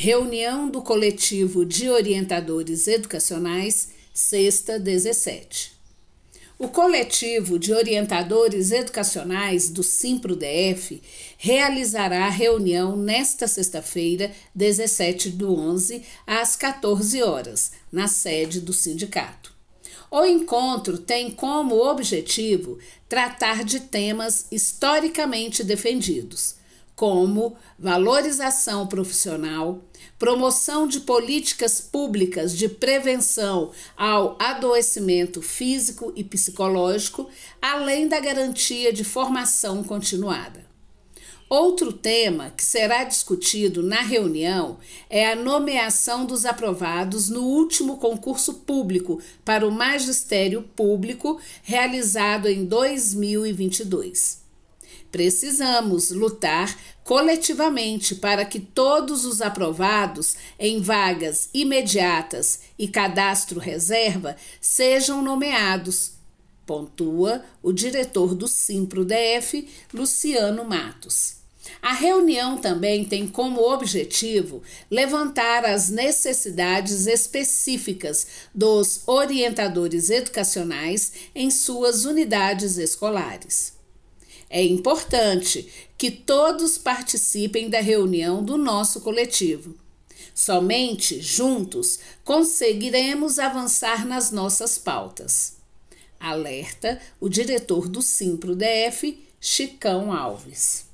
Reunião do Coletivo de Orientadores Educacionais, sexta 17. O Coletivo de Orientadores Educacionais do SIMPRO-DF realizará reunião nesta sexta-feira, 17 do 11, às 14 horas, na sede do sindicato. O encontro tem como objetivo tratar de temas historicamente defendidos, como valorização profissional, promoção de políticas públicas de prevenção ao adoecimento físico e psicológico, além da garantia de formação continuada. Outro tema que será discutido na reunião é a nomeação dos aprovados no último concurso público para o magistério público realizado em 2022. Precisamos lutar coletivamente para que todos os aprovados em vagas imediatas e cadastro reserva sejam nomeados, pontua o diretor do SIMPRO-DF, Luciano Matos. A reunião também tem como objetivo levantar as necessidades específicas dos orientadores educacionais em suas unidades escolares. É importante que todos participem da reunião do nosso coletivo. Somente juntos conseguiremos avançar nas nossas pautas. Alerta o diretor do Simpro DF, Chicão Alves.